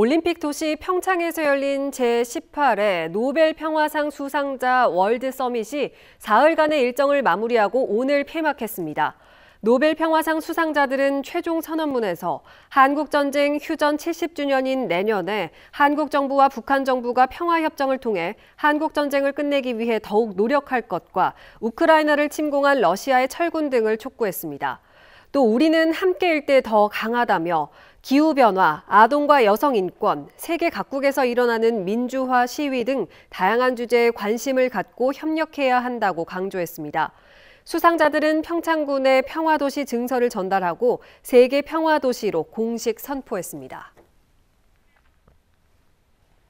올림픽 도시 평창에서 열린 제18회 노벨 평화상 수상자 월드 서밋이 사흘간의 일정을 마무리하고 오늘 폐막했습니다. 노벨 평화상 수상자들은 최종 선언문에서 한국전쟁 휴전 70주년인 내년에 한국 정부와 북한 정부가 평화협정을 통해 한국전쟁을 끝내기 위해 더욱 노력할 것과 우크라이나를 침공한 러시아의 철군 등을 촉구했습니다. 또 우리는 함께일 때 더 강하다며 기후변화, 아동과 여성 인권, 세계 각국에서 일어나는 민주화 시위 등 다양한 주제에 관심을 갖고 협력해야 한다고 강조했습니다. 수상자들은 평창군의 평화도시 증서를 전달하고 세계 평화도시로 공식 선포했습니다.